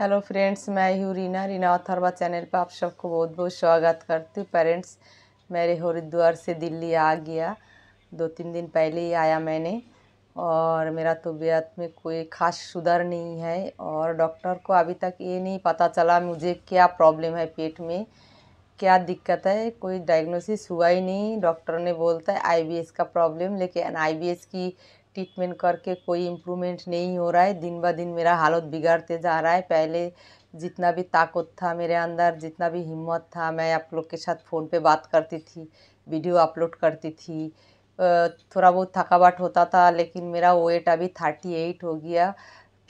Hello friends मैं हूँ Reena Reena Atharva channel पर आप सबको बहुत बहुत स्वागत करती हूँ पेरेंट्स मेरे हरिद्वार से दिल्ली आ गया दो तीन दिन पहले ही आया मैंने और मेरा तबीयत में कोई खास सुधार नहीं है और डॉक्टर को अभी तक ये नहीं पता चला मुझे क्या प्रॉब्लम है पेट में क्या दिक्कत है कोई डायग्नोसिस हुआ ही नहीं डॉक्टर ने बोलता है आईबीएस का प्रॉब्लम लेकिन आईबीएस की ट्रीटमेंट करके कोई इम्प्रूवमेंट नहीं हो रहा है दिन ब दिन मेरा हालत बिगड़ते जा रहा है पहले जितना भी ताकत था मेरे अंदर जितना भी हिम्मत था मैं आप लोग के साथ फ़ोन पे बात करती थी वीडियो अपलोड करती थी थोड़ा बहुत थकावट होता था लेकिन मेरा वेट अभी थर्टी एट हो गया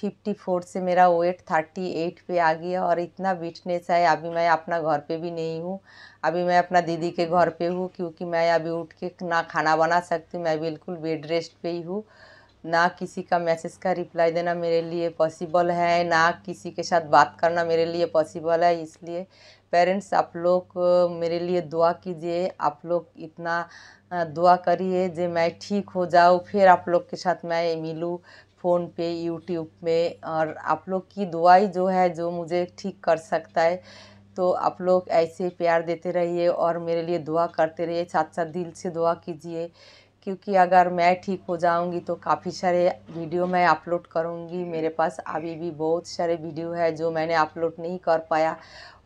फिफ्टी फोर से मेरा वेट थर्टी एट पे आ गया और इतना वीटनेस है अभी मैं अपना घर पे भी नहीं हूँ अभी मैं अपना दीदी के घर पे हूँ क्योंकि मैं अभी उठ के ना खाना बना सकती मैं बिल्कुल बेड रेस्ट पे ही हूँ ना किसी का मैसेज का रिप्लाई देना मेरे लिए पॉसिबल है ना किसी के साथ बात करना मेरे लिए पॉसिबल है इसलिए पेरेंट्स आप लोग मेरे लिए दुआ कीजिए आप लोग इतना दुआ करिए जे मैं ठीक हो जाऊँ फिर आप लोग के साथ मैं मिलूँ फ़ोन पे यूट्यूब में और आप लोग की दुआई जो है जो मुझे ठीक कर सकता है तो आप लोग ऐसे प्यार देते रहिए और मेरे लिए दुआ करते रहिए साथ साथ दिल से दुआ कीजिए क्योंकि अगर मैं ठीक हो जाऊंगी तो काफ़ी सारे वीडियो मैं अपलोड करूंगी मेरे पास अभी भी बहुत सारे वीडियो है जो मैंने अपलोड नहीं कर पाया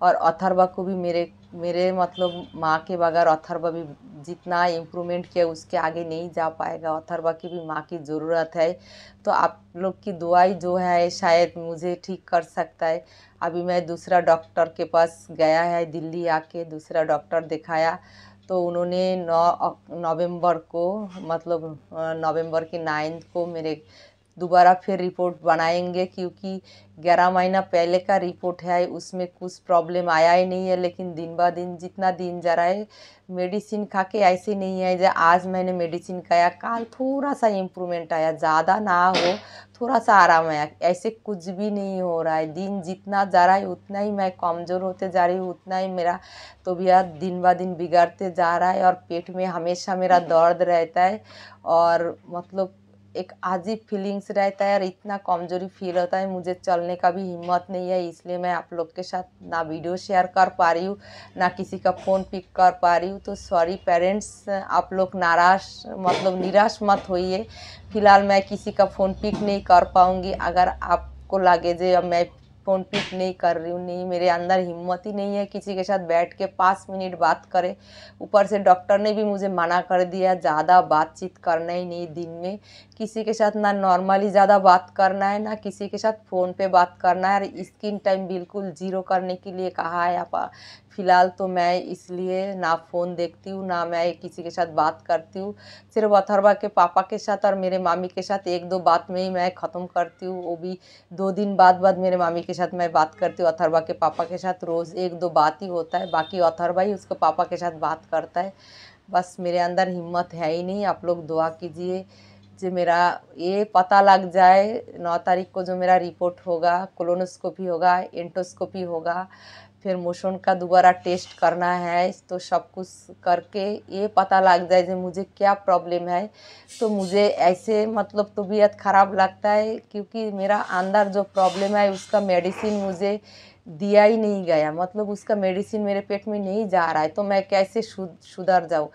और अथर्वा को भी मेरे मेरे मतलब माँ के बगैर अथर्वा भी जितना इम्प्रूवमेंट किया उसके आगे नहीं जा पाएगा अथर्वा की भी माँ की ज़रूरत है तो आप लोग की दुआई जो है शायद मुझे ठीक कर सकता है अभी मैं दूसरा डॉक्टर के पास गया है दिल्ली आके दूसरा डॉक्टर दिखाया तो उन्होंने नौ, नवंबर को मतलब नवंबर की नाइन्थ को मेरे दोबारा फिर रिपोर्ट बनाएंगे क्योंकि ग्यारह महीना पहले का रिपोर्ट है उसमें कुछ प्रॉब्लम आया ही नहीं है लेकिन दिन ब दिन जितना दिन जा रहा है मेडिसिन खा के ऐसे नहीं है जो आज मैंने मेडिसिन खाया कल थोड़ा सा इम्प्रूवमेंट आया ज़्यादा ना हो थोड़ा सा आराम आया ऐसे कुछ भी नहीं हो रहा है दिन जितना जा रहा है उतना ही मैं कमज़ोर होते जा रही हूँ उतना ही मेरा तो दिन ब दिन बिगड़ते जा रहा है और पेट में हमेशा मेरा हम्म। दर्द रहता है और मतलब एक अजीब फीलिंग्स रहता है और इतना कमज़ोरी फील होता है मुझे चलने का भी हिम्मत नहीं है इसलिए मैं आप लोग के साथ ना वीडियो शेयर कर पा रही हूँ ना किसी का फ़ोन पिक कर पा रही हूँ तो सॉरी पेरेंट्स आप लोग नाराज मतलब निराश मत होइए फ़िलहाल मैं किसी का फ़ोन पिक नहीं कर पाऊँगी अगर आपको लगे जो मैं फ़ोन पिक नहीं कर रही हूँ नहीं मेरे अंदर हिम्मत ही नहीं है किसी के साथ बैठ के पाँच मिनट बात करे ऊपर से डॉक्टर ने भी मुझे मना कर दिया ज़्यादा बातचीत करना ही नहीं दिन में किसी के साथ ना नॉर्मली ज़्यादा बात करना है ना किसी के साथ फ़ोन पे बात करना है और स्क्रीन टाइम बिल्कुल ज़ीरो करने के लिए कहा है आप फ़िलहाल तो मैं इसलिए ना फ़ोन देखती हूँ ना मैं किसी के साथ बात करती हूँ सिर्फ अथर्वा के पापा के साथ और मेरे मामी के साथ एक दो बात में ही मैं ख़त्म करती हूँ वो भी दो दिन बाद बाद मेरे मामी के साथ मैं बात करती हूँ अथर्वा के पापा के साथ रोज़ एक दो बात ही होता है बाकी अथर्वा ही उसको पापा के साथ बात करता है बस मेरे अंदर हिम्मत है ही नहीं आप लोग दुआ कीजिए जो मेरा ये पता लग जाए नौ तारीख को जो मेरा रिपोर्ट होगा कोलोनोस्कोपी होगा एंटोस्कोपी होगा फिर मोशन का दोबारा टेस्ट करना है तो सब कुछ करके ये पता लग जाए जो मुझे क्या प्रॉब्लम है तो मुझे ऐसे मतलब तबीयत ख़राब लगता है क्योंकि मेरा अंदर जो प्रॉब्लम है उसका मेडिसिन मुझे दिया ही नहीं गया मतलब उसका मेडिसिन मेरे पेट में नहीं जा रहा है तो मैं कैसे सुधर जाऊँ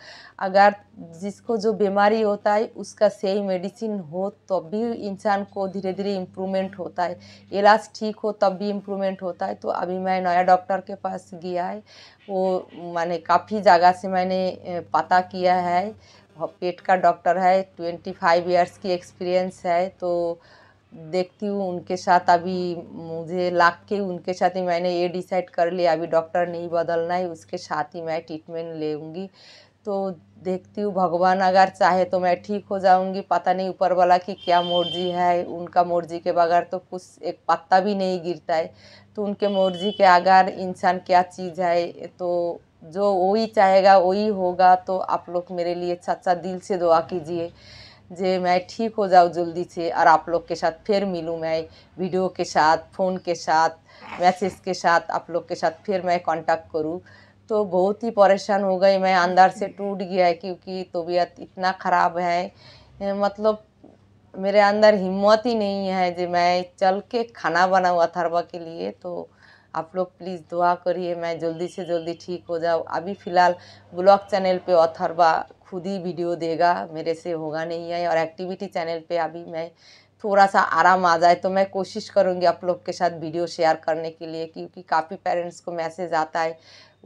अगर जिसको जो बीमारी होता है उसका सही मेडिसिन हो तब तो भी इंसान को धीरे धीरे इम्प्रूवमेंट होता है इलाज ठीक हो तब भी इम्प्रूवमेंट होता है तो अभी मैं नया डॉक्टर के पास गया है वो मैंने काफ़ी जगह से मैंने पता किया है पेट का डॉक्टर है ट्वेंटी फाइव ईयर्स की एक्सपीरियंस है तो देखती हूँ उनके साथ अभी मुझे लाग के उनके साथ ही मैंने ये डिसाइड कर लिया अभी डॉक्टर नहीं बदलना है उसके साथ ही मैं ट्रीटमेंट लेंगी तो देखती हूँ भगवान अगर चाहे तो मैं ठीक हो जाऊँगी पता नहीं ऊपर वाला कि क्या मोर्जी है उनका मोर्जी के बगैर तो कुछ एक पत्ता भी नहीं गिरता है तो उनके मोर्जी के अगर इंसान क्या चीज़ है तो जो वही चाहेगा वही होगा तो आप लोग मेरे लिए अच्छा अच्छा दिल से दुआ कीजिए जे मैं ठीक हो जाऊँ जल्दी से और आप लोग के साथ फिर मिलूँ मैं वीडियो के साथ फ़ोन के साथ मैसेज के साथ आप लोग के साथ फिर मैं कांटेक्ट करूँ तो बहुत ही परेशान हो गई मैं अंदर से टूट गया है क्योंकि तबीयत इतना ख़राब है मतलब मेरे अंदर हिम्मत ही नहीं है जो मैं चल के खाना बनाऊँ अथरवा के लिए तो आप लोग प्लीज़ दुआ करिए मैं जल्दी से जल्दी ठीक हो जाऊँ अभी फ़िलहाल ब्लॉग चैनल पे अथरवा खुद ही वीडियो देगा मेरे से होगा नहीं है और एक्टिविटी चैनल पे अभी मैं थोड़ा सा आराम आ जाए तो मैं कोशिश करूँगी आप लोग के साथ वीडियो शेयर करने के लिए क्योंकि काफ़ी पेरेंट्स को मैसेज आता है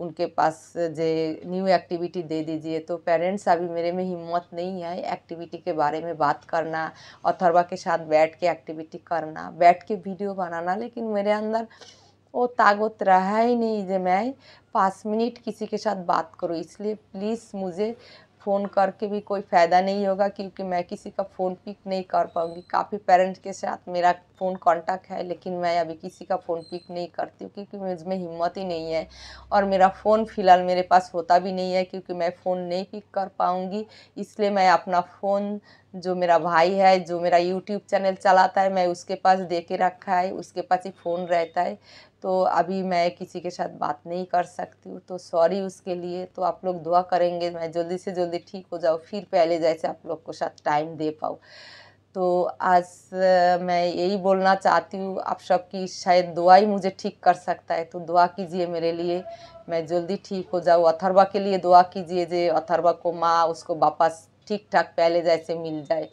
उनके पास जे न्यू एक्टिविटी दे दीजिए तो पेरेंट्स अभी मेरे में हिम्मत नहीं है एक्टिविटी के बारे में बात करना अथरवा के साथ बैठ के एक्टिविटी करना बैठ के वीडियो बनाना लेकिन मेरे अंदर वो ताकत रहा ही नहीं जे मैं पाँच मिनट किसी के साथ बात करूँ इसलिए प्लीज़ मुझे फ़ोन करके भी कोई फ़ायदा नहीं होगा क्योंकि मैं किसी का फ़ोन पिक नहीं कर पाऊँगी काफ़ी पेरेंट्स के साथ मेरा फ़ोन कांटेक्ट है लेकिन मैं अभी किसी का फ़ोन पिक नहीं करती हूँ क्योंकि मुझमें हिम्मत ही नहीं है और मेरा फ़ोन फ़िलहाल मेरे पास होता भी नहीं है क्योंकि मैं फ़ोन नहीं पिक कर पाऊँगी इसलिए मैं अपना फ़ोन जो मेरा भाई है जो मेरा यूट्यूब चैनल चलाता है मैं उसके पास दे के रखा है उसके पास ही फ़ोन रहता है तो अभी मैं किसी के साथ बात नहीं कर सकती हूँ तो सॉरी उसके लिए तो आप लोग दुआ करेंगे मैं जल्दी से जल्दी ठीक हो जाऊँ फिर पहले जैसे आप लोग को साथ टाइम दे पाऊँ तो आज मैं यही बोलना चाहती हूँ आप सबकी शायद दुआ ही मुझे ठीक कर सकता है तो दुआ कीजिए मेरे लिए मैं जल्दी ठीक हो जाऊँ अथर्वा के लिए दुआ कीजिए जे अथर्वा को माँ उसको वापस ठीक ठाक पहले जैसे मिल जाए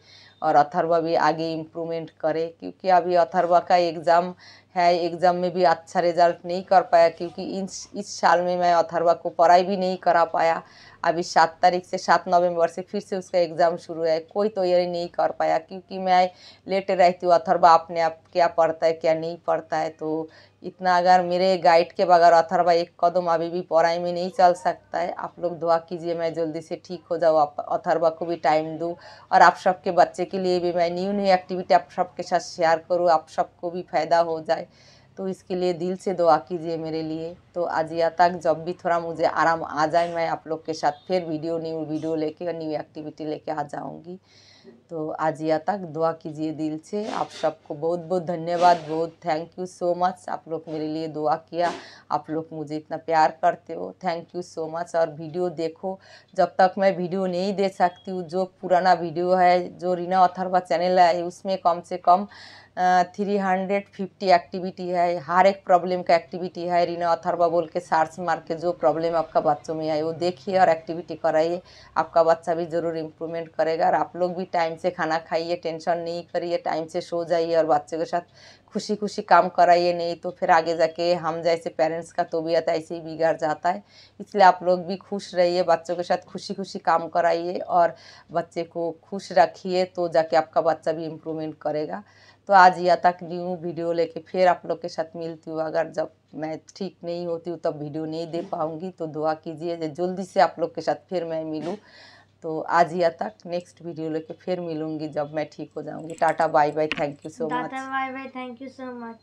और अथर्वा भी आगे इम्प्रूवमेंट करे क्योंकि अभी अथर्वा का एग्ज़ाम है एग्ज़ाम में भी अच्छा रिजल्ट नहीं कर पाया क्योंकि इस इस साल में मैं अथर्वा को पढ़ाई भी नहीं करा पाया अभी सात तारीख से सात नवंबर से फिर से उसका एग्ज़ाम शुरू है कोई तैयारी तो नहीं कर पाया क्योंकि मैं लेटे रहती हूँ अथर्वा अपने आप क्या पढ़ता है क्या नहीं पढ़ता है तो इतना अगर मेरे गाइड के बगैर अथर्वा एक कदम अभी भी पढ़ाई में नहीं चल सकता है आप लोग दुआ कीजिए मैं जल्दी से ठीक हो जाऊँ आप अथर्वा को भी टाइम दूँ और आप सबके बच्चे के लिए भी मैं न्यू न्यू एक्टिविटी आप सबके साथ शेयर करूँ आप सबको भी फ़ायदा हो जाए तो इसके लिए दिल से दुआ कीजिए मेरे लिए तो आज या तक जब भी थोड़ा मुझे आराम आ जाए मैं आप लोग के साथ फिर वीडियो न्यू वीडियो लेके न्यू एक्टिविटी लेके आ जाऊँगी तो आजिया तक दुआ कीजिए दिल से आप सबको बहुत बहुत धन्यवाद बहुत थैंक यू सो मच आप लोग मेरे लिए दुआ किया आप लोग मुझे इतना प्यार करते हो थैंक यू सो मच और वीडियो देखो जब तक मैं वीडियो नहीं दे सकती हूँ जो पुराना वीडियो है जो रीना अथरवा चैनल है उसमें कम से कम थ्री हंड्रेड फिफ्टी एक्टिविटी है हर एक प्रॉब्लम का एक्टिविटी है रीना अथरवा बोल के सर्च मार के जो प्रॉब्लम आपका बच्चों में आए वो देखिए और एक्टिविटी कराइए आपका बच्चा भी ज़रूर इम्प्रूवमेंट करेगा और आप लोग भी टाइम से खाना खाइए टेंशन नहीं करिए टाइम से सो जाइए और बच्चों के साथ खुशी खुशी काम कराइए नहीं तो फिर आगे जाके हम जैसे पेरेंट्स का तबीयत ऐसे ही बिगड़ जाता है इसलिए आप लोग भी खुश रहिए बच्चों के साथ खुशी खुशी काम कराइए और बच्चे को खुश रखिए तो जाके आपका बच्चा भी इम्प्रूवमेंट करेगा तो आज या तक न्यू वीडियो लेके फिर आप लोग के साथ मिलती हूँ अगर जब मैं ठीक नहीं होती हूँ तब वीडियो नहीं दे पाऊँगी तो दुआ कीजिए जल्दी से आप लोग के साथ फिर मैं मिलूँ तो आज या तक नेक्स्ट वीडियो लेके फिर मिलूंगी जब मैं ठीक हो जाऊंगी tata bye bye thank you so much bye bye thank you so much